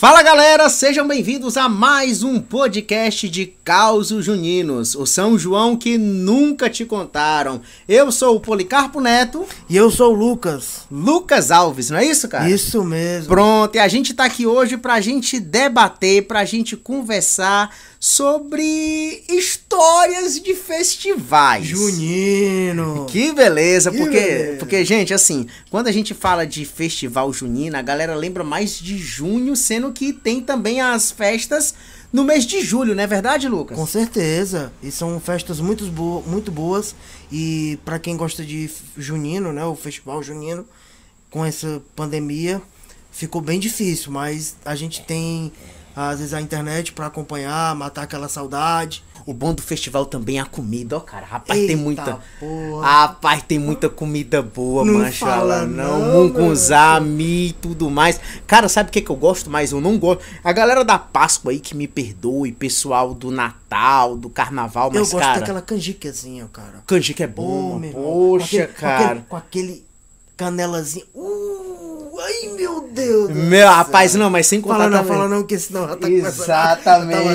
Fala galera, sejam bem-vindos a mais um podcast de Causos Juninos, o São João que nunca te contaram. Eu sou o Policarpo Neto. E eu sou o Lucas. Lucas Alves, não é isso, cara? Isso mesmo. Pronto, e a gente tá aqui hoje pra gente debater, pra gente conversar sobre histórias de festivais. Junino! Que beleza, que porque, beleza. porque, gente, assim, quando a gente fala de festival junino, a galera lembra mais de junho, sendo que tem também as festas no mês de julho, não é verdade, Lucas? Com certeza. E são festas muito, bo muito boas. E para quem gosta de junino, né, o festival junino, com essa pandemia, ficou bem difícil, mas a gente tem às vezes a internet para acompanhar, matar aquela saudade. O bom do festival também é a comida, ó, cara. Rapaz, Eita tem muita. Porra. Rapaz, tem muita comida boa, não manchala, não. não Mungunzá, mi, tudo mais. Cara, sabe o que, que eu gosto mais? Eu não gosto. A galera da Páscoa aí que me perdoe, pessoal do Natal, do Carnaval, mas. Eu gosto cara, daquela canjicazinha, cara. Canjica é boa, oh, poxa, com aquele, cara. Com aquele, com aquele canelazinho. Uh! Ai, meu Deus! Meu, rapaz, não, mas sem contar. Fala não, também. fala não, que senão ela tá Exatamente.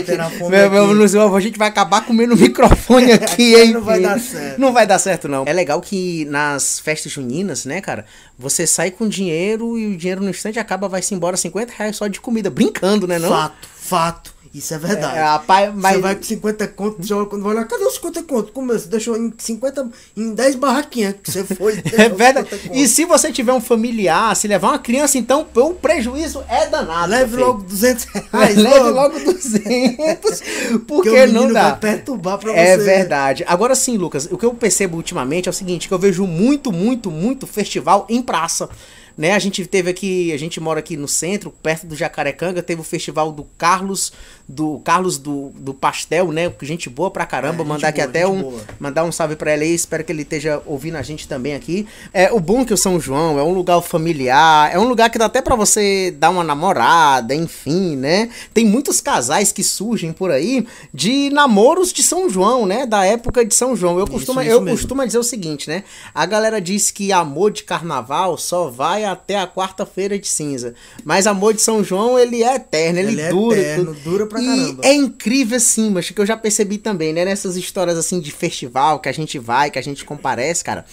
Tá a, tá meu, meu, a gente vai acabar comendo o microfone é, aqui, hein? não vai dar certo. Não vai dar certo, não. É legal que nas festas juninas, né, cara, você sai com dinheiro e o dinheiro no instante acaba, vai-se embora 50 reais só de comida, brincando, né, não? Fato, fato. Isso é verdade. É, rapaz, mas... Você vai com 50 contos, joga quando vai lá, cadê os 50 contos? Como você assim? deixou em 50, em 10 barraquinhas que você foi. é verdade. E se você tiver um familiar, se levar uma criança, então o prejuízo é danado. Leve logo 200 reais. Leve logo, logo 200. Porque que não dá. Vai perturbar pra é você. É verdade. Agora sim, Lucas, o que eu percebo ultimamente é o seguinte, que eu vejo muito, muito, muito festival em praça né? A gente teve aqui, a gente mora aqui no centro, perto do Jacarecanga, teve o festival do Carlos do Carlos do, do Pastel, né? Gente boa pra caramba. É, mandar aqui até um. Boa. Mandar um salve pra ele aí. Espero que ele esteja ouvindo a gente também aqui. É, o bom é que o São João é um lugar familiar, é um lugar que dá até para você dar uma namorada, enfim, né? Tem muitos casais que surgem por aí de namoros de São João, né? Da época de São João. Eu costumo, isso, isso eu costumo dizer o seguinte, né? A galera diz que amor de carnaval só vai até a quarta-feira de cinza. Mas amor de São João, ele é eterno, ele, ele é dura. Eterno, dura pra e É incrível, assim, mas que eu já percebi também, né? Nessas histórias assim de festival que a gente vai, que a gente comparece, cara.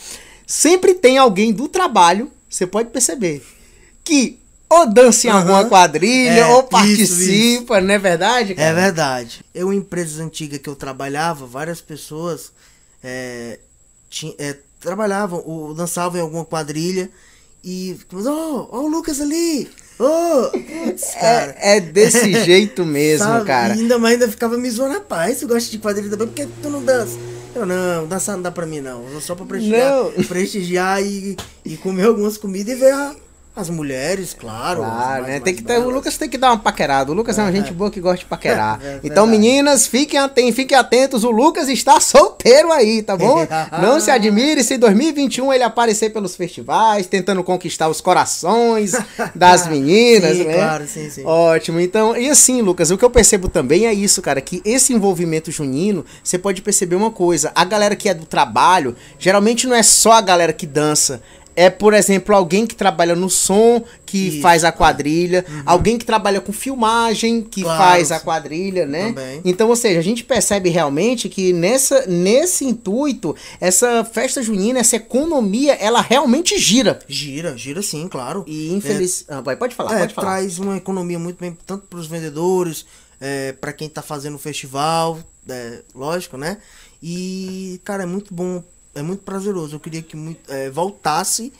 Sempre tem alguém do trabalho, você pode perceber, que ou dança em uhum. alguma quadrilha, é, ou participa, isso, isso. não é verdade? É cara? É verdade. Eu, em empresas antigas que eu trabalhava, várias pessoas é, tinha, é, trabalhavam ou dançavam em alguma quadrilha e. Oh, oh, o Lucas ali! putz, é, cara. É, é desse jeito mesmo, Sabe? cara. Ainda mais ainda ficava me zoando, rapaz, tu gosta de quadrilha também, porque tu não dança. Eu não, dançar não dá pra mim, não. Só pra prestigiar, prestigiar e, e comer algumas comidas e ver a as mulheres, claro. Claro, né? tem que ter, o Lucas tem que dar uma paquerada. O Lucas é, é uma gente boa que gosta de paquerar. É, então, meninas, fiquem, atentos, fiquem atentos. O Lucas está solteiro aí, tá bom? Não se admire se em 2021 ele aparecer pelos festivais, tentando conquistar os corações das meninas, sim, né? Claro, sim, sim. Ótimo. Então, e assim, Lucas, o que eu percebo também é isso, cara, que esse envolvimento junino, você pode perceber uma coisa. A galera que é do trabalho, geralmente não é só a galera que dança é, por exemplo, alguém que trabalha no som, que Isso, faz a quadrilha, é. uhum. alguém que trabalha com filmagem, que claro, faz a quadrilha, né? Também. Então, ou seja, a gente percebe realmente que nessa, nesse intuito, essa festa junina, essa economia, ela realmente gira. Gira, gira sim, claro. E infeliz... É, ah, vai, pode falar, é, pode falar. Traz uma economia muito bem, tanto para os vendedores, é, para quem está fazendo o festival, é, lógico, né? E, cara, é muito bom é muito prazeroso. Eu queria que muito, é, voltasse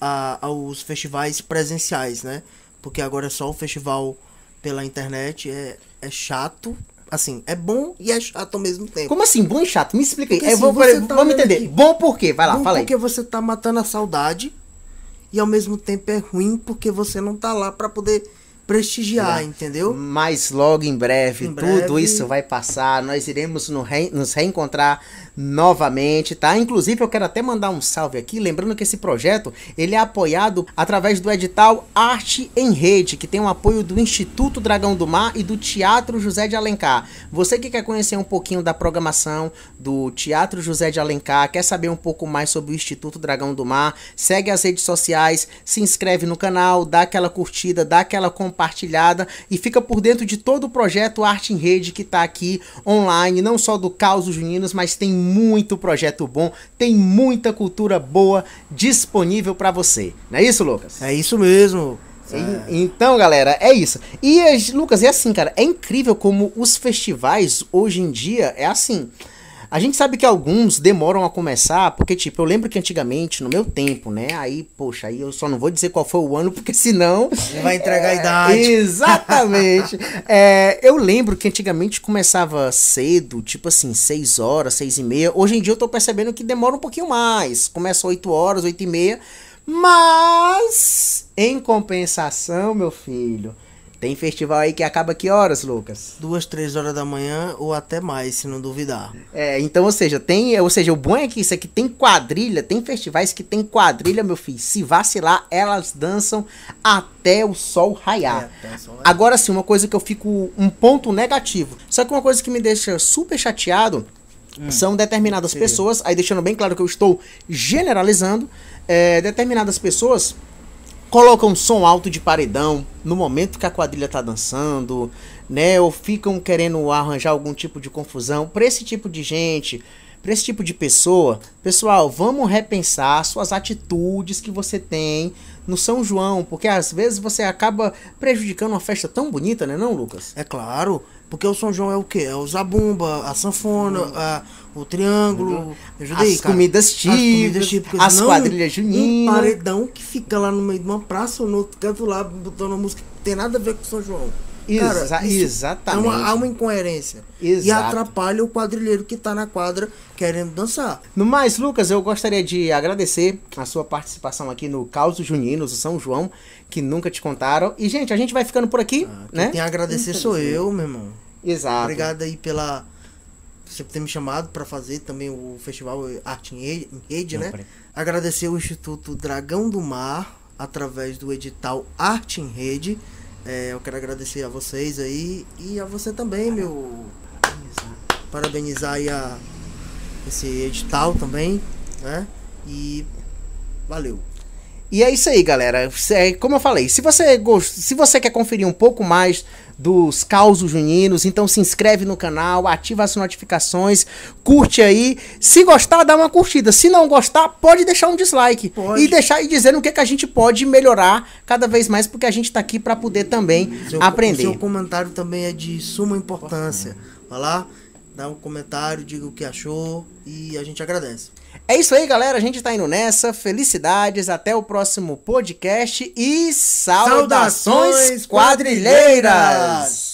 a, aos festivais presenciais, né? Porque agora é só o festival pela internet é, é chato. Assim, é bom e é chato ao mesmo tempo. Como assim, bom e chato? Me explica aí. Porque, é, vou, tá vamos entender. Aqui. Bom por quê? Vai lá, bom fala porque aí. Porque você tá matando a saudade e ao mesmo tempo é ruim porque você não tá lá para poder prestigiar, é. entendeu? Mas logo em breve, em tudo breve... isso vai passar. Nós iremos nos reencontrar novamente, tá? Inclusive eu quero até mandar um salve aqui, lembrando que esse projeto ele é apoiado através do edital Arte em Rede, que tem o apoio do Instituto Dragão do Mar e do Teatro José de Alencar. Você que quer conhecer um pouquinho da programação do Teatro José de Alencar, quer saber um pouco mais sobre o Instituto Dragão do Mar, segue as redes sociais, se inscreve no canal, dá aquela curtida, dá aquela compartilhada e fica por dentro de todo o projeto Arte em Rede que está aqui online, não só do Caos Juninos, mas tem muito projeto bom, tem muita cultura boa disponível para você. Não é isso, Lucas? É isso mesmo. É. Então, galera, é isso. E, Lucas, é assim, cara, é incrível como os festivais hoje em dia é assim. A gente sabe que alguns demoram a começar, porque, tipo, eu lembro que antigamente, no meu tempo, né? Aí, poxa, aí eu só não vou dizer qual foi o ano, porque senão. Vai entregar é, a idade. Exatamente. é, eu lembro que antigamente começava cedo, tipo assim, 6 horas, 6 e meia. Hoje em dia eu tô percebendo que demora um pouquinho mais. Começa 8 horas, 8 e meia. Mas, em compensação, meu filho, tem festival aí que acaba que horas, Lucas? Duas, três horas da manhã ou até mais, se não duvidar. É, então, ou seja, tem. Ou seja, o bom é que isso aqui tem quadrilha, tem festivais que tem quadrilha, meu filho. Se vacilar, elas dançam até o sol raiar. É, né? Agora sim, uma coisa que eu fico. um ponto negativo. Só que uma coisa que me deixa super chateado Hum, são determinadas pessoas, aí deixando bem claro que eu estou generalizando, é, determinadas pessoas colocam um som alto de paredão no momento que a quadrilha tá dançando, né? Ou ficam querendo arranjar algum tipo de confusão. Para esse tipo de gente, para esse tipo de pessoa, pessoal, vamos repensar suas atitudes que você tem no São João, porque às vezes você acaba prejudicando uma festa tão bonita, né, não, Lucas? É claro. Porque o São João é o quê? É o zabumba, a sanfona, uhum. a, o triângulo. Uhum. as, comidas típicas, as comidas típicas. As não, quadrilhas juninas. Um paredão que fica lá no meio de uma praça ou no outro canto lá, botando uma música que não tem nada a ver com o São João. Cara, Exa exatamente. É uma, há uma incoerência. Exato. E atrapalha o quadrilheiro que está na quadra querendo dançar. No mais, Lucas, eu gostaria de agradecer a sua participação aqui no Caos Juninos, o São João, que nunca te contaram. E, gente, a gente vai ficando por aqui, ah, né? Quem tem agradecer sou uhum. eu, meu irmão. Exato. Obrigado aí pela você ter me chamado para fazer também o festival Arte em Rede, né? Pare... Agradecer o Instituto Dragão do Mar através do edital Arte em Rede. É, eu quero agradecer a vocês aí e a você também, meu. Parabenizar aí a, esse edital também, né? E valeu. E é isso aí, galera. É, como eu falei, se você gost... se você quer conferir um pouco mais dos causos juninos, então se inscreve no canal, ativa as notificações, curte aí. Se gostar, dá uma curtida. Se não gostar, pode deixar um dislike pode. e deixar e dizer o que, que a gente pode melhorar cada vez mais, porque a gente está aqui para poder também seu, aprender. Seu comentário também é de suma importância. Vai lá, dá um comentário, diga o que achou e a gente agradece. É isso aí, galera. A gente tá indo nessa. Felicidades. Até o próximo podcast e saudações, saudações quadrilheiras. quadrilheiras!